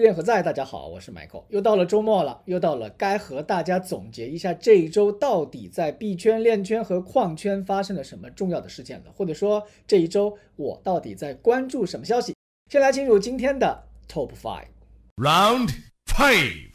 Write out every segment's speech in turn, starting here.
练合在，大家好，我是 Michael，又到了周末了，又到了该和大家总结一下这一周到底在币圈、链圈和矿圈发生了什么重要的事件了，或者说这一周我到底在关注什么消息？先来进入今天的 Top Five Round Five。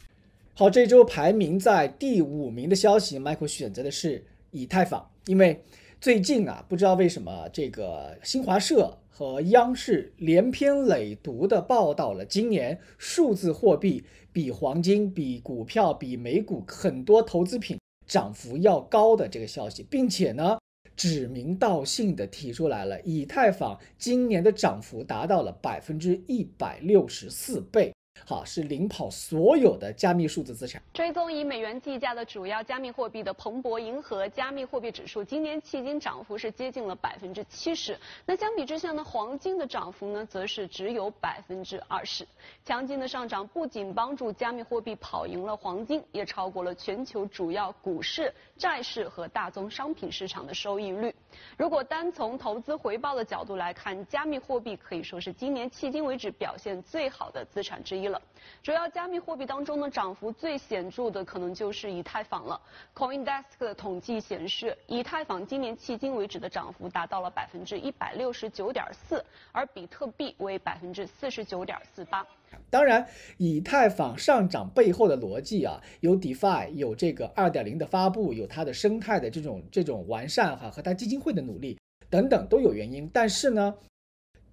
好，这一周排名在第五名的消息，Michael 选择的是以太坊，因为。最近啊，不知道为什么，这个新华社和央视连篇累牍的报道了今年数字货币比黄金、比股票、比美股很多投资品涨幅要高的这个消息，并且呢，指名道姓的提出来了，以太坊今年的涨幅达到了百分之一百六十四倍。好，是领跑所有的加密数字资产。追踪以美元计价的主要加密货币的彭博银河加密货币指数，今年迄今涨幅是接近了百分之七十。那相比之下呢，黄金的涨幅呢，则是只有百分之二十。强劲的上涨不仅帮助加密货币跑赢了黄金，也超过了全球主要股市、债市和大宗商品市场的收益率。如果单从投资回报的角度来看，加密货币可以说是今年迄今为止表现最好的资产之一。了，主要加密货币当中呢，涨幅最显著的可能就是以太坊了。CoinDesk 的统计显示，以太坊今年迄今为止的涨幅达到了百分之一百六十九点四，而比特币为百分之四十九点四八。当然，以太坊上涨背后的逻辑啊，有 DeFi，有这个二点零的发布，有它的生态的这种这种完善哈，和它基金会的努力等等都有原因。但是呢。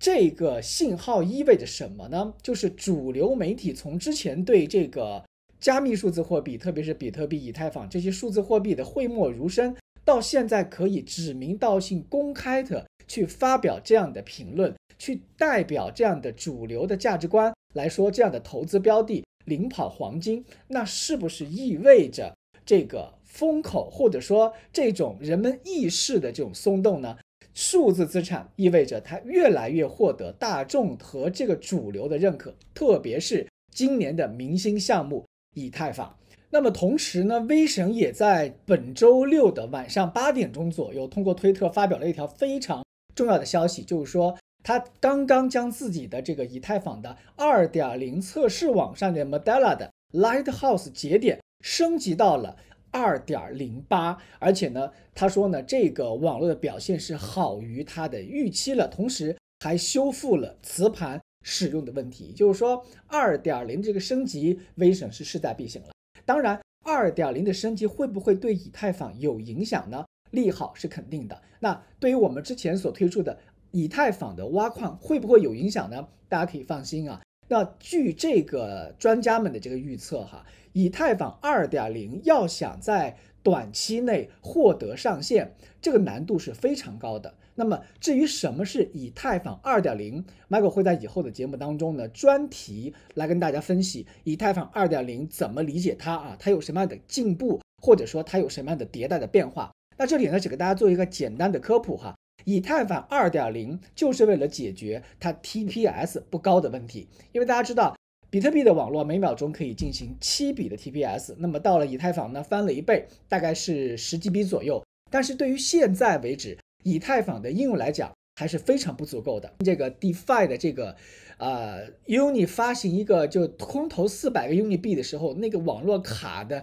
这个信号意味着什么呢？就是主流媒体从之前对这个加密数字货币，特别是比特币、以太坊这些数字货币的讳莫如深，到现在可以指名道姓、公开的去发表这样的评论，去代表这样的主流的价值观来说这样的投资标的领跑黄金，那是不是意味着这个风口，或者说这种人们意识的这种松动呢？数字资产意味着它越来越获得大众和这个主流的认可，特别是今年的明星项目以太坊。那么同时呢，威神也在本周六的晚上八点钟左右，通过推特发表了一条非常重要的消息，就是说他刚刚将自己的这个以太坊的二点零测试网上的 m e l l a 的 Lighthouse 节点升级到了。二点零八，而且呢，他说呢，这个网络的表现是好于他的预期了，同时还修复了磁盘使用的问题，就是说二点零这个升级 v i 是势在必行了。当然，二点零的升级会不会对以太坊有影响呢？利好是肯定的。那对于我们之前所推出的以太坊的挖矿会不会有影响呢？大家可以放心啊。那据这个专家们的这个预测，哈。以太坊2.0要想在短期内获得上线，这个难度是非常高的。那么，至于什么是以太坊 2.0，Michael 会在以后的节目当中呢，专题来跟大家分析以太坊2.0怎么理解它啊，它有什么样的进步，或者说它有什么样的迭代的变化。那这里呢，只给大家做一个简单的科普哈，以太坊2.0就是为了解决它 TPS 不高的问题，因为大家知道。比特币的网络每秒钟可以进行七笔的 TPS，那么到了以太坊呢，翻了一倍，大概是十几笔左右。但是对于现在为止，以太坊的应用来讲，还是非常不足够的。这个 DeFi 的这个，呃，Uni 发行一个就空投四百个 Uni 币的时候，那个网络卡的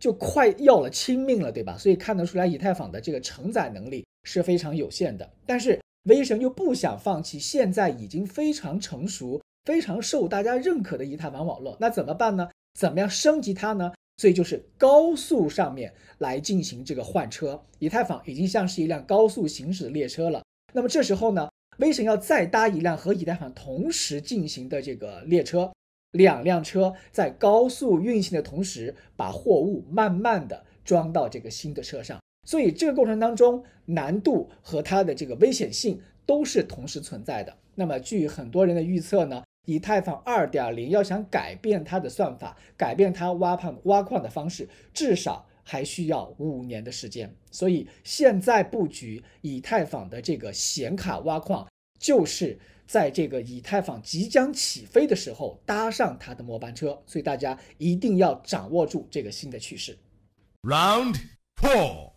就快要了亲命了，对吧？所以看得出来，以太坊的这个承载能力是非常有限的。但是，V 神又不想放弃，现在已经非常成熟。非常受大家认可的以太坊网络，那怎么办呢？怎么样升级它呢？所以就是高速上面来进行这个换车。以太坊已经像是一辆高速行驶的列车了。那么这时候呢，威神要再搭一辆和以太坊同时进行的这个列车，两辆车在高速运行的同时，把货物慢慢的装到这个新的车上。所以这个过程当中，难度和它的这个危险性都是同时存在的。那么据很多人的预测呢？以太坊2.0要想改变它的算法，改变它挖矿挖矿的方式，至少还需要五年的时间。所以现在布局以太坊的这个显卡挖矿，就是在这个以太坊即将起飞的时候搭上它的末班车。所以大家一定要掌握住这个新的趋势。Round four，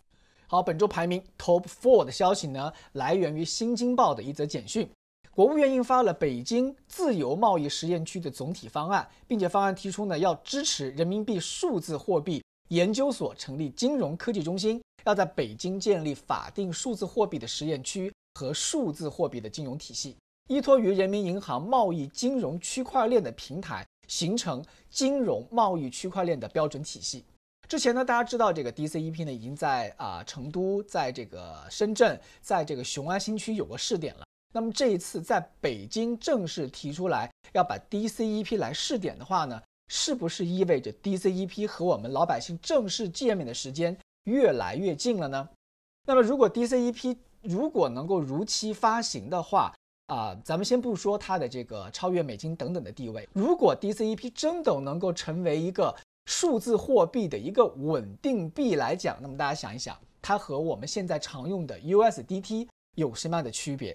好，本周排名 Top four 的消息呢，来源于《新京报》的一则简讯。国务院印发了北京自由贸易实验区的总体方案，并且方案提出呢，要支持人民币数字货币研究所成立金融科技中心，要在北京建立法定数字货币的实验区和数字货币的金融体系，依托于人民银行贸易金融区块链的平台，形成金融贸易区块链的标准体系。之前呢，大家知道这个 DCEP 呢已经在啊成都，在这个深圳，在这个雄安新区有过试点了。那么这一次在北京正式提出来要把 DCEP 来试点的话呢，是不是意味着 DCEP 和我们老百姓正式见面的时间越来越近了呢？那么如果 DCEP 如果能够如期发行的话，啊，咱们先不说它的这个超越美金等等的地位，如果 DCEP 真的能够成为一个数字货币的一个稳定币来讲，那么大家想一想，它和我们现在常用的 USDT 有什么样的区别？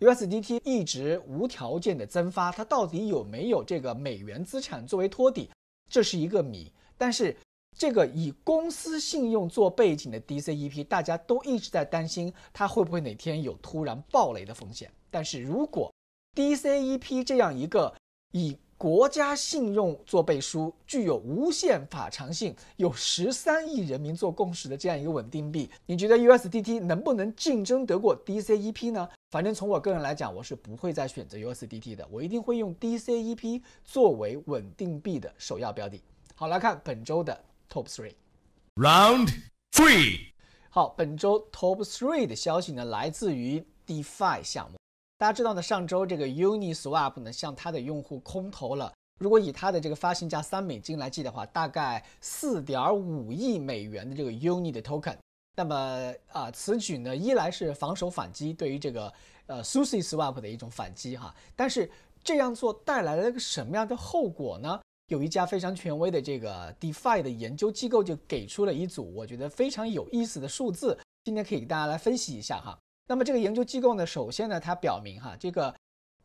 USDT 一直无条件的增发，它到底有没有这个美元资产作为托底，这是一个谜。但是这个以公司信用做背景的 DCEP，大家都一直在担心它会不会哪天有突然暴雷的风险。但是如果 DCEP 这样一个以国家信用做背书、具有无限法偿性、有十三亿人民做共识的这样一个稳定币，你觉得 USDT 能不能竞争得过 DCEP 呢？反正从我个人来讲，我是不会再选择 USDT 的，我一定会用 DCEP 作为稳定币的首要标的。好，来看本周的 Top Three，Round Three。好，本周 Top Three 的消息呢，来自于 DeFi 项目。大家知道呢，上周这个 Uni Swap 呢，向它的用户空投了，如果以它的这个发行价三美金来计的话，大概四点五亿美元的这个 Uni 的 Token。那么啊，此举呢，一来是防守反击，对于这个呃 s u s i e Swap 的一种反击哈。但是这样做带来了个什么样的后果呢？有一家非常权威的这个 DeFi 的研究机构就给出了一组我觉得非常有意思的数字，今天可以给大家来分析一下哈。那么这个研究机构呢，首先呢，它表明哈，这个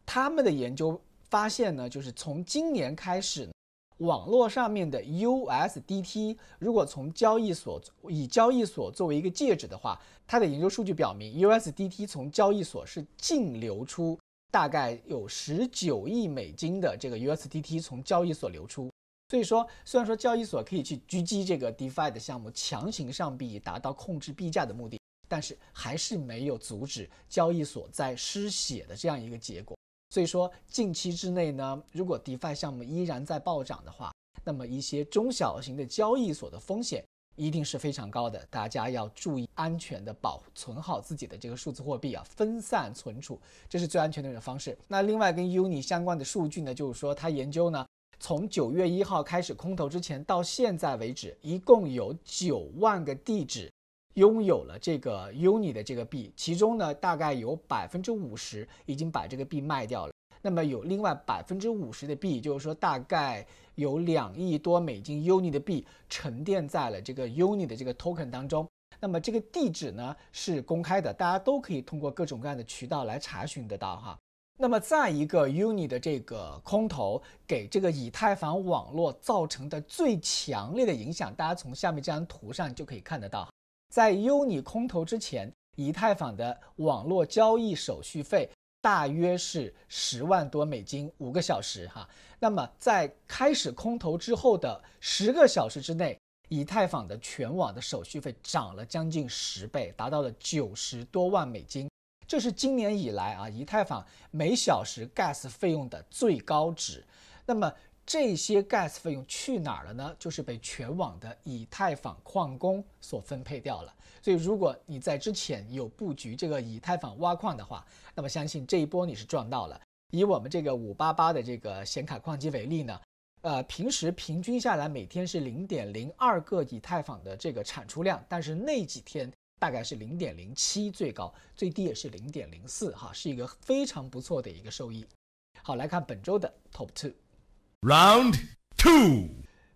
他们的研究发现呢，就是从今年开始。网络上面的 USDT，如果从交易所以交易所作为一个介质的话，它的研究数据表明，USDT 从交易所是净流出，大概有十九亿美金的这个 USDT 从交易所流出。所以说，虽然说交易所可以去狙击这个 DeFi 的项目，强行上币，达到控制币价的目的，但是还是没有阻止交易所在失血的这样一个结果。所以说，近期之内呢，如果 DeFi 项目依然在暴涨的话，那么一些中小型的交易所的风险一定是非常高的。大家要注意安全的保存好自己的这个数字货币啊，分散存储，这是最安全的一种方式。那另外跟 Uni 相关的数据呢，就是说他研究呢，从九月一号开始空投之前到现在为止，一共有九万个地址。拥有了这个 Uni 的这个币，其中呢，大概有百分之五十已经把这个币卖掉了。那么有另外百分之五十的币，就是说大概有两亿多美金 Uni 的币沉淀在了这个 Uni 的这个 Token 当中。那么这个地址呢是公开的，大家都可以通过各种各样的渠道来查询得到哈。那么在一个 Uni 的这个空投给这个以太坊网络造成的最强烈的影响，大家从下面这张图上就可以看得到。在优 i 空投之前，以太坊的网络交易手续费大约是十万多美金五个小时哈。那么在开始空投之后的十个小时之内，以太坊的全网的手续费涨了将近十倍，达到了九十多万美金。这是今年以来啊，以太坊每小时 gas 费用的最高值。那么。这些 gas 费用去哪儿了呢？就是被全网的以太坊矿工所分配掉了。所以，如果你在之前有布局这个以太坊挖矿的话，那么相信这一波你是赚到了。以我们这个五八八的这个显卡矿机为例呢，呃，平时平均下来每天是零点零二个以太坊的这个产出量，但是那几天大概是零点零七最高，最低也是零点零四哈，是一个非常不错的一个收益。好，来看本周的 Top Two。Round two，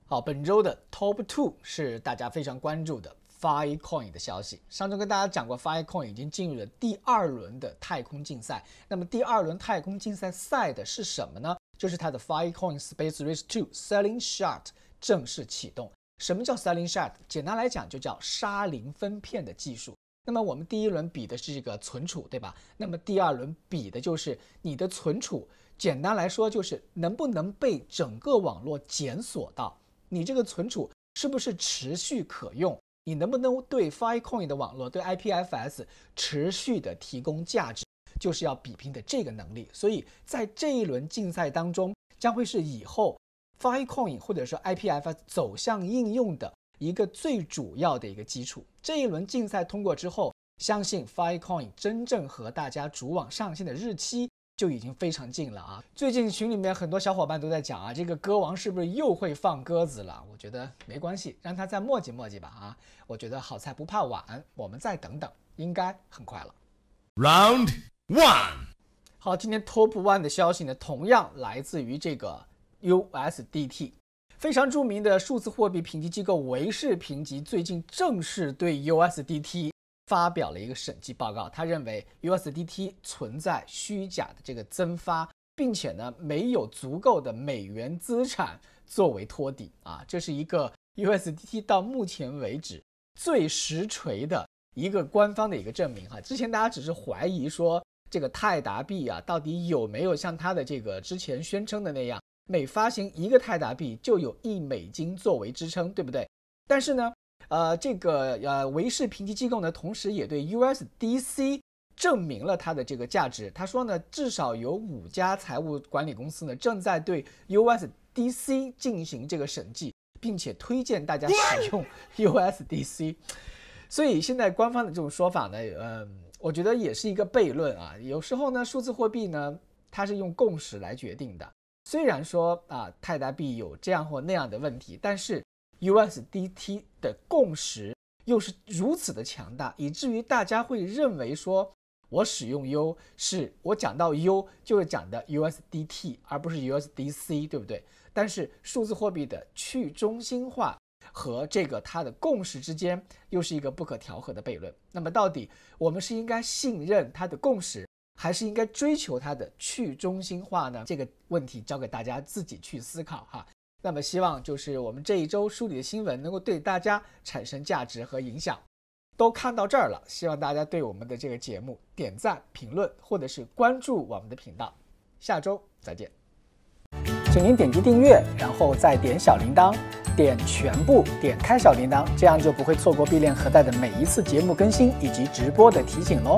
好，本周的 Top two 是大家非常关注的 Firecoin 的消息。上周跟大家讲过，Firecoin 已经进入了第二轮的太空竞赛。那么第二轮太空竞赛赛的是什么呢？就是它的 Firecoin Space Race 2 Scaling Shard 正式启动。什么叫 Scaling Shard？简单来讲，就叫沙林分片的技术。那么我们第一轮比的是这个存储，对吧？那么第二轮比的就是你的存储。简单来说，就是能不能被整个网络检索到，你这个存储是不是持续可用，你能不能对 f l e Coin 的网络对 IPFS 持续的提供价值，就是要比拼的这个能力。所以在这一轮竞赛当中，将会是以后 f l e Coin 或者说 IPFS 走向应用的一个最主要的一个基础。这一轮竞赛通过之后，相信 f l e Coin 真正和大家主网上线的日期。就已经非常近了啊！最近群里面很多小伙伴都在讲啊，这个歌王是不是又会放鸽子了？我觉得没关系，让他再磨叽磨叽吧啊！我觉得好菜不怕晚，我们再等等，应该很快了。Round one，好，今天 Top one 的消息呢，同样来自于这个 USDT，非常著名的数字货币评级机构维氏评级最近正式对 USDT。发表了一个审计报告，他认为 USDT 存在虚假的这个增发，并且呢没有足够的美元资产作为托底啊，这是一个 USDT 到目前为止最实锤的一个官方的一个证明哈。之前大家只是怀疑说这个泰达币啊到底有没有像它的这个之前宣称的那样，每发行一个泰达币就有一美金作为支撑，对不对？但是呢。呃，这个呃，维氏评级机构呢，同时也对 USDC 证明了它的这个价值。他说呢，至少有五家财务管理公司呢，正在对 USDC 进行这个审计，并且推荐大家使用 USDC。所以现在官方的这种说法呢，嗯，我觉得也是一个悖论啊。有时候呢，数字货币呢，它是用共识来决定的。虽然说啊，泰达币有这样或那样的问题，但是。USDT 的共识又是如此的强大，以至于大家会认为说，我使用 U 是我讲到 U 就是讲的 USDT，而不是 USDC，对不对？但是数字货币的去中心化和这个它的共识之间又是一个不可调和的悖论。那么到底我们是应该信任它的共识，还是应该追求它的去中心化呢？这个问题交给大家自己去思考哈。那么希望就是我们这一周梳理的新闻能够对大家产生价值和影响。都看到这儿了，希望大家对我们的这个节目点赞、评论或者是关注我们的频道。下周再见。请您点击订阅，然后再点小铃铛，点全部，点开小铃铛，这样就不会错过必练核带的每一次节目更新以及直播的提醒喽。